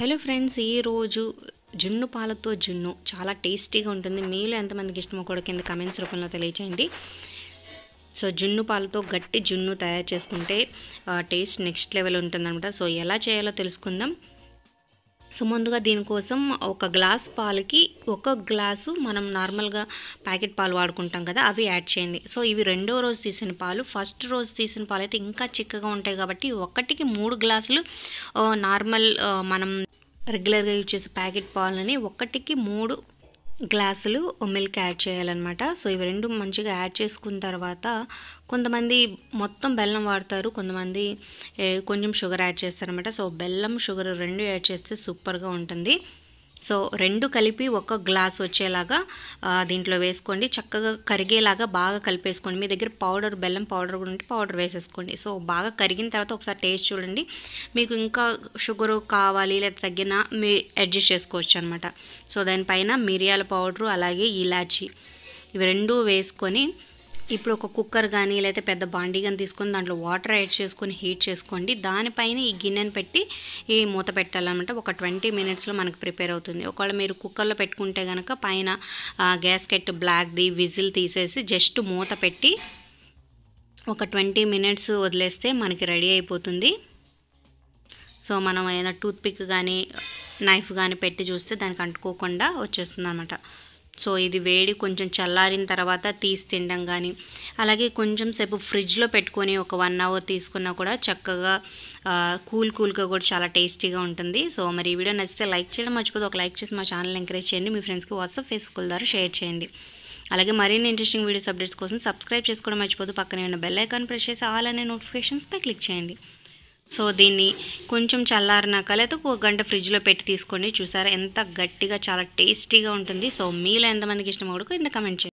hello friends ఈరోజు జున్ను పాలతో జున్ను చాలా టేస్టీగా ఉంటుంది మీలో ఎంతమందికి ఇష్టమో కూడా కింద కమెంట్స్ రూపంలో తెలియచేయండి సో జున్ను పాలతో గట్టి జున్ను తయారు చేసుకుంటే టేస్ట్ నెక్స్ట్ లెవెల్ ఉంటుందన్నమాట సో ఎలా చేయాలో తెలుసుకుందాం సో ముందుగా దీనికోసం ఒక గ్లాస్ పాలకి ఒక గ్లాసు మనం నార్మల్గా ప్యాకెట్ పాలు వాడుకుంటాం కదా అవి యాడ్ చేయండి సో ఇవి రెండో రోజు తీసిన పాలు ఫస్ట్ రోజు తీసిన పాలు అయితే ఇంకా చిక్కగా ఉంటాయి కాబట్టి ఒకటికి మూడు గ్లాసులు నార్మల్ మనం రెగ్యులర్గా యూజ్ చేసే ప్యాకెట్ పాలని ఒకటికి మూడు గ్లాసులు మిల్క్ యాడ్ చేయాలన్నమాట సో ఇవి రెండు మంచిగా యాడ్ చేసుకున్న తర్వాత కొంతమంది మొత్తం బెల్లం వాడతారు కొంతమంది కొంచెం షుగర్ యాడ్ చేస్తారనమాట సో బెల్లం షుగర్ రెండు యాడ్ చేస్తే సూపర్గా ఉంటుంది సో రెండు కలిపి ఒక గ్లాస్ వచ్చేలాగా దీంట్లో వేసుకోండి చక్కగా కరిగేలాగా బాగా కలిపేసుకోండి మీ దగ్గర పౌడర్ బెల్లం పౌడర్ కూడా ఉంటే పౌడర్ వేసేసుకోండి సో బాగా కరిగిన తర్వాత ఒకసారి టేస్ట్ చూడండి మీకు ఇంకా షుగరు కావాలి లేదా తగ్గినా మీ అడ్జస్ట్ చేసుకోవచ్చు అనమాట సో దానిపైన మిరియాల పౌడరు అలాగే ఇలాచి ఇవి రెండు వేసుకొని ఇప్పుడు ఒక కుక్కర్ కానీ లేకపోతే పెద్ద బాండీ కానీ తీసుకొని దాంట్లో వాటర్ యాడ్ చేసుకొని హీట్ చేసుకోండి దానిపైన ఈ గిన్నెను పెట్టి ఈ మూత పెట్టాలన్నమాట ఒక ట్వంటీ మినిట్స్లో మనకు ప్రిపేర్ అవుతుంది ఒకవేళ మీరు కుక్కర్లో పెట్టుకుంటే కనుక పైన గ్యాస్కెట్ బ్లాక్ది విజిల్ తీసేసి జస్ట్ మూత పెట్టి ఒక ట్వంటీ మినిట్స్ వదిలేస్తే మనకి రెడీ అయిపోతుంది సో మనం ఏదైనా టూత్పిక్ కానీ నైఫ్ కానీ పెట్టి చూస్తే దానికి అంటుకోకుండా వచ్చేస్తుంది అనమాట సో ఇది వేడి కొంచెం చల్లారిన తర్వాత తీసి తినడం కానీ అలాగే కొంచెం సేపు ఫ్రిడ్జ్లో పెట్టుకొని ఒక వన్ అవర్ తీసుకున్నా కూడా చక్కగా కూల్ కూల్గా కూడా చాలా టేస్టీగా ఉంటుంది సో మరి ఈ వీడియో నచ్చితే లైక్ చేయడం మర్చిపోతే ఒక లైక్ చేసి మా ఛానల్ ఎంకరేజ్ చేయండి మీ ఫ్రెండ్స్కి వాట్సాప్ ఫేస్బుక్ ద్వారా షేర్ చేయండి అలాగే మరిన్ని ఇంట్రెస్టింగ్ వీడియోస్ అప్డేట్స్ కోసం సబ్స్క్రైబ్ చేసుకోవడం మర్చిపోదు పక్కనే ఉన్న బెల్ ఐకాన్ ప్రెస్ చేసి ఆల్ అనే నోటిఫికేషన్స్పై క్లిక్ చేయండి సో దీన్ని కొంచెం చల్లారినాక లేకపోతే ఒక గంట ఫ్రిడ్జ్లో పెట్టి తీసుకోండి చూసారా ఎంత గట్టిగా చాలా టేస్టీగా ఉంటుంది సో మీలో ఎంతమందికి ఇష్టం కూడా కింద కమెంట్ చేయండి